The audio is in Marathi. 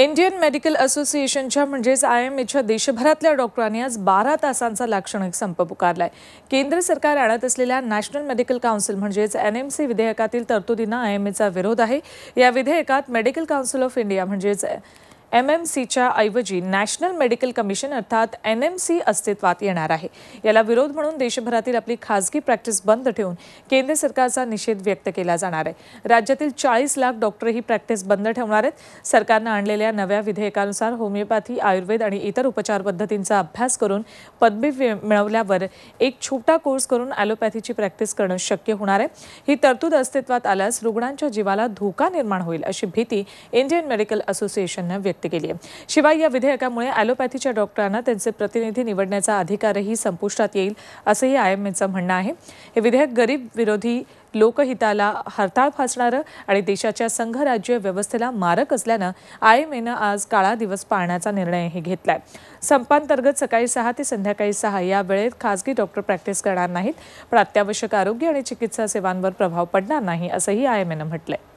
इंडियन मेडिकल असोसिएशनच्या म्हणजेच आय एम एच्या देशभरातल्या डॉक्टरांनी आज बारा तासांचा लाक्षणिक संप पुकारलाय केंद्र सरकार आणत असलेल्या नॅशनल मेडिकल काउन्सिल म्हणजेच एन एम सी विधेयकातील तरतुदींना आय एम एचा विरोध आहे या विधेयकात मेडिकल काउन्सिल ऑफ इंडिया म्हणजेच एम एम सीच्या ऐवजी नॅशनल मेडिकल कमिशन अर्थात एन एम सी अस्तित्वात येणार आहे याला विरोध म्हणून देशभरातील आपली खासगी प्रॅक्टिस बंद ठेवून केंद्र सरकारचा निषेध व्यक्त केला जाणार आहे राज्यातील चाळीस लाख डॉक्टर ही प्रॅक्टिस बंद ठेवणार आहेत सरकारनं आणलेल्या नव्या विधेयकानुसार होमिओपॅथी आयुर्वेद आणि इतर उपचार पद्धतींचा अभ्यास करून पदवी मिळवल्यावर एक छोटा कोर्स करून ॲलोपॅथीची प्रॅक्टिस करणं शक्य होणार आहे ही तरतूद अस्तित्वात आल्यास रुग्णांच्या जीवाला धोका निर्माण होईल अशी भीती इंडियन मेडिकल असोसिएशननं व्यक्त व्यक्त केली आहे शिवाय या विधेयकामुळे ॲलोपॅथीच्या डॉक्टरांना त्यांचे प्रतिनिधी निवडण्याचा अधिकारही संपुष्टात येईल असंही आय एम एचं म्हणणं आहे हे विधेयक गरीब विरोधी लोकहिताला हरताळ फासणारं आणि देशाच्या संघराज्य व्यवस्थेला मारक असल्यानं आय एम एनं आज काळा दिवस पाळण्याचा निर्णयही घेतलाय संपांतर्गत सकाळी सहा ते संध्याकाळी सहा या वेळेत खासगी डॉक्टर प्रॅक्टिस करणार नाहीत पण अत्यावश्यक आरोग्य आणि चिकित्सा सेवांवर प्रभाव पडणार नाही असंही आय एम एनं म्हटलंय